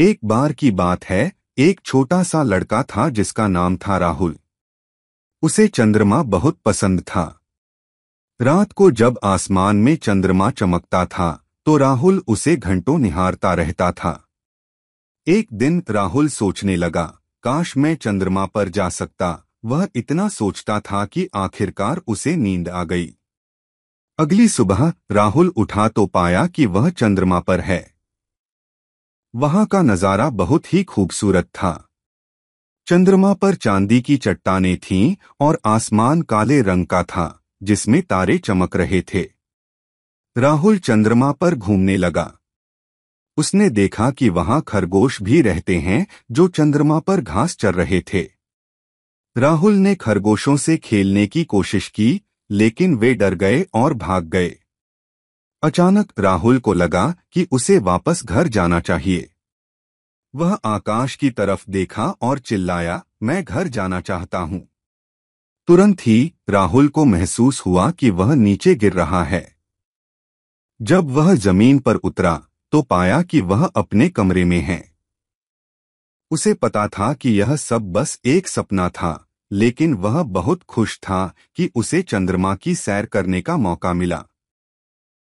एक बार की बात है एक छोटा सा लड़का था जिसका नाम था राहुल उसे चंद्रमा बहुत पसंद था रात को जब आसमान में चंद्रमा चमकता था तो राहुल उसे घंटों निहारता रहता था एक दिन राहुल सोचने लगा काश मैं चंद्रमा पर जा सकता वह इतना सोचता था कि आखिरकार उसे नींद आ गई अगली सुबह राहुल उठा तो पाया कि वह चंद्रमा पर है वहां का नज़ारा बहुत ही खूबसूरत था चंद्रमा पर चांदी की चट्टाने थीं और आसमान काले रंग का था जिसमें तारे चमक रहे थे राहुल चंद्रमा पर घूमने लगा उसने देखा कि वहां खरगोश भी रहते हैं जो चंद्रमा पर घास चर रहे थे राहुल ने खरगोशों से खेलने की कोशिश की लेकिन वे डर गए और भाग गए अचानक राहुल को लगा कि उसे वापस घर जाना चाहिए वह आकाश की तरफ देखा और चिल्लाया मैं घर जाना चाहता हूं तुरंत ही राहुल को महसूस हुआ कि वह नीचे गिर रहा है जब वह जमीन पर उतरा तो पाया कि वह अपने कमरे में है उसे पता था कि यह सब बस एक सपना था लेकिन वह बहुत खुश था कि उसे चंद्रमा की सैर करने का मौका मिला